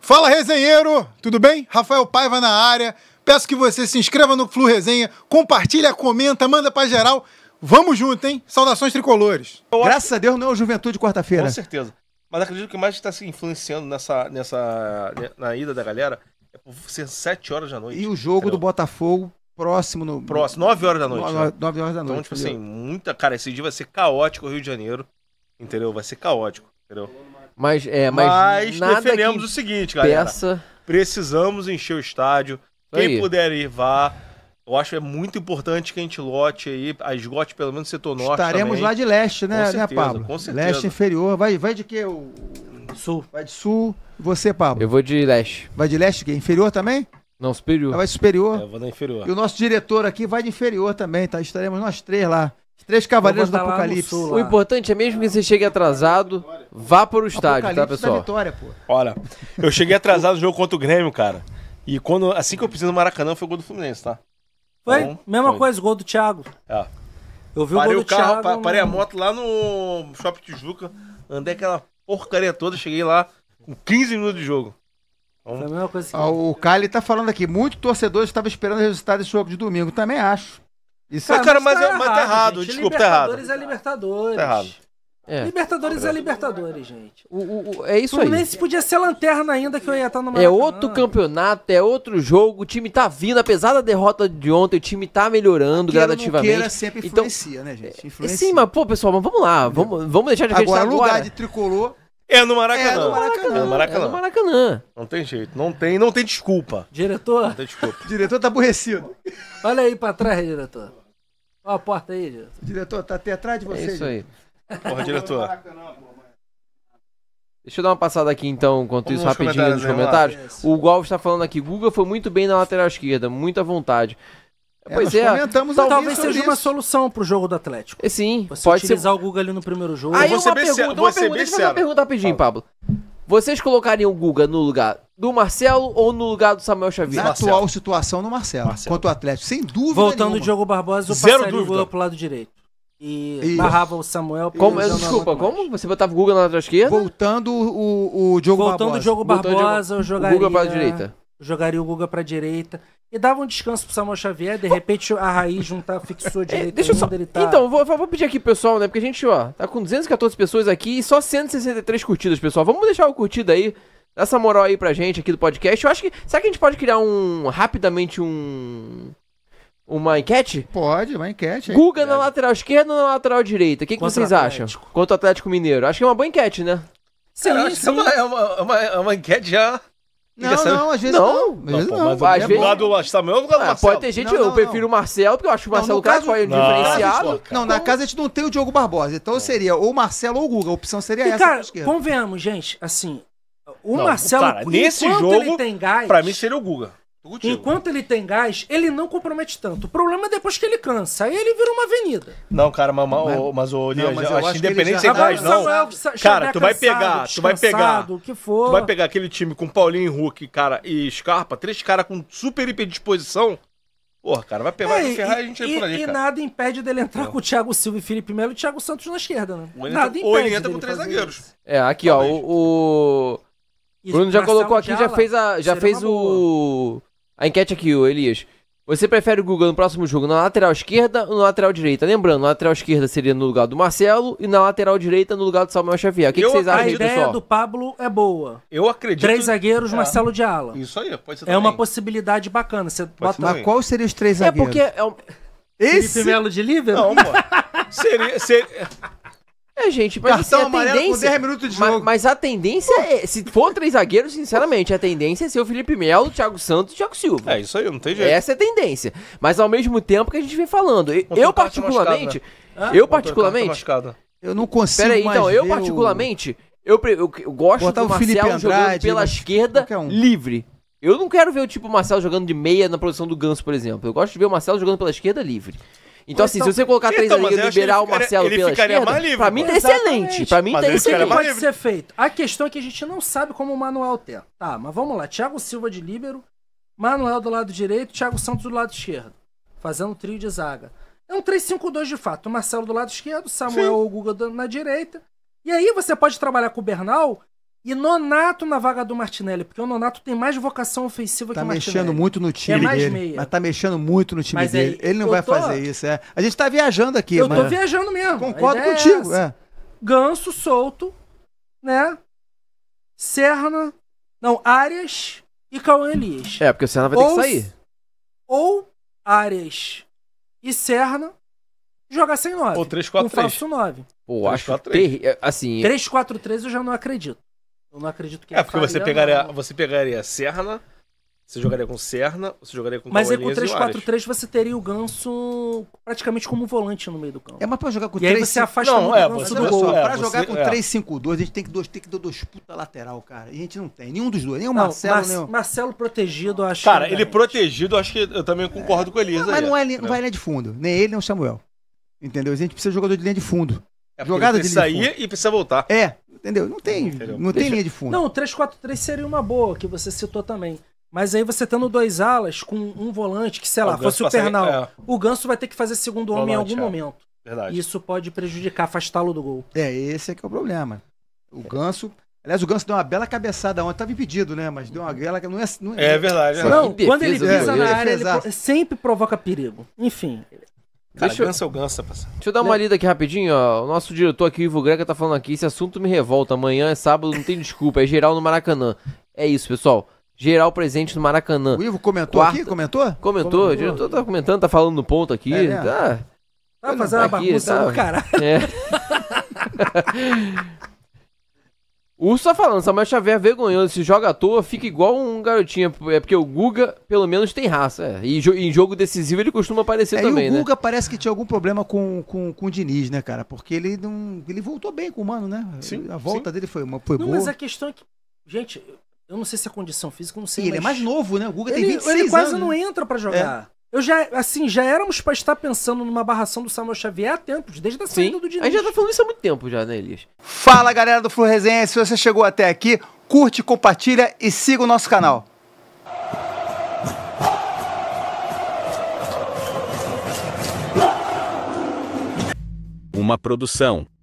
Fala resenheiro, tudo bem? Rafael Paiva na área. Peço que você se inscreva no Flu Resenha, compartilha, comenta, manda pra geral. Vamos junto, hein? Saudações tricolores. Graças a Deus não é o Juventude quarta-feira. Com certeza. Mas acredito que mais está se influenciando nessa, nessa na ida da galera é por ser sete horas da noite. E o jogo entendeu? do Botafogo próximo no próximo nove horas da noite. Nove né? horas da então, noite. Então, tipo assim, entendeu? assim, muita cara, esse dia vai ser caótico o Rio de Janeiro. Entendeu? Vai ser caótico, entendeu? Mas, é, mas, mas nada defendemos o seguinte, galera. Peça... Precisamos encher o estádio. Quem puder ir, vá. Eu acho que é muito importante que a gente lote aí, a esgote pelo menos setor norte. Estaremos também. lá de leste, né, né certeza, né, Pablo? Com certeza. Leste inferior. Vai, vai de que? O... Sul. Vai de sul. Você, Pablo? Eu vou de leste. Vai de leste, que inferior também? Não, superior. Vai superior. É, eu vou na inferior. E o nosso diretor aqui vai de inferior também, tá? Estaremos nós três lá. Os três cavaleiros do apocalipse. Sul, o importante é mesmo que você chegue atrasado. Vá para o estádio, tá, pessoal? Vitória, Olha, eu cheguei atrasado no jogo contra o Grêmio, cara. E quando, assim que eu preciso do Maracanã, foi o gol do Fluminense, tá? Foi? Então, Mesma foi. coisa, gol do Thiago. É. Eu vi parei o gol o do carro, Thiago. Parei a moto lá no Shopping Tijuca, andei aquela porcaria toda, cheguei lá com 15 minutos de jogo. Então, assim. ah, o Cali tá falando aqui, muitos torcedores estava esperando o resultado desse jogo de domingo, também acho. Isso é cara mas, tá mas, errado, mas tá errado, gente. desculpa, tá errado. Libertadores é Libertadores. Tá errado. É. Libertadores é Libertadores, gente. O, o, o é isso Fluminense aí. Fluminense podia ser lanterna ainda que eu ia estar no Maracanã. É outro campeonato, é outro jogo. O time tá vindo, apesar da derrota de ontem, o time tá melhorando queira, gradativamente. Queira sempre então, influencia, então, né, gente? É, influencia. Sim, mas, pô, pessoal, mas vamos lá. Vamos, vamos deixar de acreditar agora. lugar de tricolor é no Maracanã. É no é Maracanã. É no Maracanã. É no Maracanã. Não tem jeito. Não tem, não tem desculpa. Diretor? Não tem desculpa. diretor tá aborrecido. Olha aí pra trás, diretor. Olha a porta aí, diretor. Diretor, tá até atrás de é você. É isso aí. Diretor. Porra, diretor. Deixa eu dar uma passada aqui então, enquanto Vamos isso, nos rapidinho comentários, nos comentários. Né? O Golf está falando aqui, Guga foi muito bem na lateral esquerda, muita vontade. É, pois é, comentamos talvez seja isso. uma solução pro jogo do Atlético. É, sim, Você pode utilizar ser... o Guga ali no primeiro jogo. Aí uma pergunta, ser, uma pergunta, deixa eu fazer uma pergunta rapidinho, Pablo. Vocês colocariam o Guga no lugar do Marcelo ou no lugar do Samuel Xavier? Na atual situação, no Marcelo, Marcelo. Quanto o Atlético, sem dúvida Voltando nenhuma. o Diogo Barbosa, eu Zero passaria dúvida. o Guga pro lado direito. E Isso. barrava o Samuel. Como, desculpa, como? Você botava o Guga na lateral esquerda? Voltando o, o Diogo Voltando Barbosa. o Diogo Voltando Barbosa, eu jogaria... O Guga pra direita. Jogaria o Guga pra direita. E dava um descanso pro Samuel Xavier, de repente a raiz juntar, fixou a direita. É, deixa eu só... Tá... Então, vou, vou pedir aqui pro pessoal, né? Porque a gente, ó, tá com 214 pessoas aqui e só 163 curtidas, pessoal. Vamos deixar o curtido aí, dá essa moral aí pra gente aqui do podcast. Eu acho que. Será que a gente pode criar um. rapidamente um uma enquete? Pode, uma enquete. Aí. Guga é. na lateral esquerda ou na lateral direita? O que, que vocês acham? Contra o Atlético Mineiro. Acho que é uma boa enquete, né? Sim, Cara, sim. É, uma, é uma, é uma, é uma enquete já não, não, às vezes não. Às vezes não. não. Pô, às do Samuel tá ah, Marcelo? pode ter gente, não, não, eu prefiro o Marcelo, porque eu acho que o Marcelo caso... foi diferenciado. Não, na casa a gente não tem o Diogo Barbosa. Então seria ou o Marcelo ou o Guga. A opção seria e, essa. Cara, convenhamos, gente, assim. O Marcelo, cara, nesse jogo, ele tem gás, pra mim seria o Guga. Enquanto ele tem gás, ele não compromete tanto. O problema é depois que ele cansa. Aí ele vira uma avenida. Não, cara, mas, mas, mas, mas o Elias, eu, acho que independente sem gás, não. Cara, tu vai pegar, tu vai pegar. Que for. Tu vai pegar aquele time com Paulinho, Hulk, cara, e Scarpa, três caras com super hiper disposição. Porra, cara, vai pegar, é, ferrar e, a gente entra por ali, E cara. nada impede dele entrar não. com o Thiago Silva e Felipe Melo e o Thiago Santos na esquerda, né? Ou ele nada entra, impede ou ele entra com três zagueiros. É, aqui, Talvez. ó, o... o... Bruno já colocou aqui, já fez, a, já fez o... A enquete aqui, o Elias. Você prefere o Guga no próximo jogo na lateral esquerda ou na lateral direita? Lembrando, na lateral esquerda seria no lugar do Marcelo e na lateral direita no lugar do Samuel Xavier. O que, que vocês acham disso? A ideia do Pablo é boa. Eu acredito. Três zagueiros, é. Marcelo de ala. Isso aí, pode ser. É uma possibilidade bacana. Você pode bota... Ser qual seria os três zagueiros? É porque é um... Esse... Felipe Melo de Liverpool? Não, pô. seria, seria... É, gente, mas assim, Cartão assim, amarelo tendência... com 10 minutos de jogo. Mas, mas a tendência é, se for três zagueiros, sinceramente, a tendência é ser o Felipe Melo, o Thiago Santos e o Thiago Silva. É, isso aí, não tem jeito. Essa é a tendência. Mas ao mesmo tempo que a gente vem falando, eu, né? eu particularmente, eu particularmente, eu não consigo Pera aí, então, eu particularmente, o... eu, eu, eu, gosto Botar do Marcelo Andrade, jogando pela esquerda um. livre. Eu não quero ver tipo, o tipo Marcelo jogando de meia na posição do Ganso, por exemplo. Eu gosto de ver o Marcelo jogando pela esquerda livre. Então, mas assim, se você colocar três então, ali e liberar o Marcelo ele pela esquerda, mais livre, pra mim tá excelente. Pra mim é isso tá excelente. Pode livre. ser feito. A questão é que a gente não sabe como o Manuel tem. Tá, mas vamos lá. Thiago Silva de líbero, Manuel do lado direito, Thiago Santos do lado esquerdo. Fazendo um trio de zaga. É um 3-5-2 de fato. O Marcelo do lado esquerdo, Samuel Sim. ou Guga na direita. E aí você pode trabalhar com o Bernal e Nonato na vaga do Martinelli, porque o Nonato tem mais vocação ofensiva tá que o Martinelli. Tá mexendo muito no time é mais dele. Meia. Mas tá mexendo muito no time aí, é dele. Ele não vai tô... fazer isso, é. A gente tá viajando aqui, Eu mas... tô viajando mesmo. Concordo é contigo, é, é. Ganso solto, né? Serna, não, Arias e Cauã Elias. É, porque o Serna vai ou, ter que sair. Ou Arias e Serna jogar sem 9. Ou 3-4-3. Com falso 9. Pô, acho terrível. Assim. 3-4-3 eu já não acredito. Eu não acredito que É, porque você pegaria, não. você pegaria Serna, você jogaria com Serna, você jogaria com Mas aí com 3-4-3 você teria o Ganso praticamente como volante no meio do campo. É, mas pra jogar com e 3... E aí você afasta não, é, você do é gol. Só, é, pra você, jogar com é. 3-5-2, a gente tem que, dois, tem que dar dois puta lateral, cara. E a gente não tem. Nenhum dos dois. Nem o Marcelo, Mar nenhum. Marcelo protegido, eu acho. Cara, ele verdade. É. protegido, eu acho que eu também concordo é. com o Elisa. Mas, aí, não, é, né? não vai linha de fundo. Nem ele, nem o Samuel. Entendeu? A gente precisa de jogador de linha de fundo. É jogada de sair e precisa voltar. É, entendeu? Não tem, entendeu? não Deixa... tem linha de fundo. Não, 3-4-3 seria uma boa, que você citou também. Mas aí você tendo dois alas com um volante que, sei lá, ah, fosse o Pernal. É. O Ganso vai ter que fazer segundo homem em algum é. momento. Verdade. Isso pode prejudicar, afastá-lo do gol. É, esse é que é o problema. O Ganso. Aliás, o Ganso deu uma bela cabeçada ontem. Tava impedido, né? Mas deu uma bela. Não é, não é... é verdade. É não, quando ele pisa na é, área, ele sempre provoca perigo. Enfim, Cara, deixa, gança ou gança, Deixa eu dar uma né? lida aqui rapidinho, ó. O nosso diretor aqui, o Ivo Greca, tá falando aqui, esse assunto me revolta. Amanhã é sábado, não tem desculpa, é geral no Maracanã. É isso, pessoal. Geral presente no Maracanã. O Ivo comentou Quarta... aqui? Comentou? Comentou, comentou. o diretor tá comentando, tá falando no ponto aqui. É, Tá, tá fazendo tá uma bagunça tá... caralho. É. Urso tá falando, Samuel Xavier é vergonhoso, se joga à toa, fica igual um garotinho. É porque o Guga, pelo menos, tem raça. É. E em jogo decisivo ele costuma aparecer é, também, e o né? Guga né? parece que tinha algum problema com, com, com o Diniz, né, cara? Porque ele não. Ele voltou bem com o mano, né? Sim, a volta sim. dele foi, foi não, boa. Mas a questão é que. Gente, eu não sei se é condição física, não sei. E ele é mais novo, né? O Guga ele, tem 26 anos. Ele quase anos. não né? entra para jogar. É. Eu já, assim, já éramos pra estar pensando numa barração do Samuel Xavier há tempos, desde a Sim. saída do Diniz. A gente já tá falando isso há muito tempo já, né, Elias? Fala, galera do Flu Resenha. Se você chegou até aqui, curte, compartilha e siga o nosso canal. Uma produção